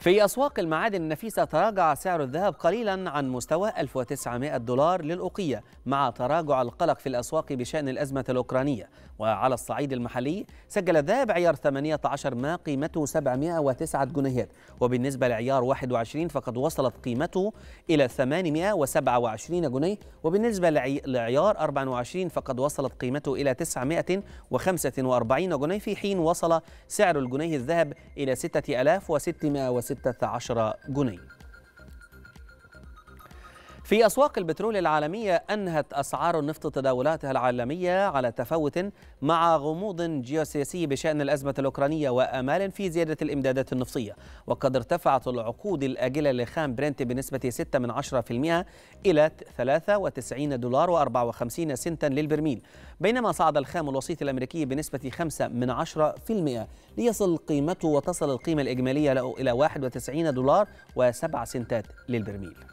في أسواق المعادن النفيسة تراجع سعر الذهب قليلا عن مستوى 1900 دولار للأوقية مع تراجع القلق في الأسواق بشأن الأزمة الأوكرانية وعلى الصعيد المحلي سجل الذهب عيار 18 ما قيمته 709 جنيهات وبالنسبة لعيار 21 فقد وصلت قيمته إلى 827 جنيه وبالنسبة لعيار 24 فقد وصلت قيمته إلى 945 جنيه في حين وصل سعر الجنيه الذهب إلى 6600 16 جنيه في أسواق البترول العالمية أنهت أسعار النفط تداولاتها العالمية على تفاوت مع غموض جيوسياسي بشأن الأزمة الأوكرانية وأمال في زيادة الإمدادات النفطية وقد ارتفعت العقود الآجلة لخام برنت بنسبة 6 من 10% إلى 93 دولار و54 سنتا للبرميل بينما صعد الخام الوسيط الأمريكي بنسبة 5 من 10% ليصل قيمته وتصل القيمة الإجمالية إلى 91 دولار و7 سنتات للبرميل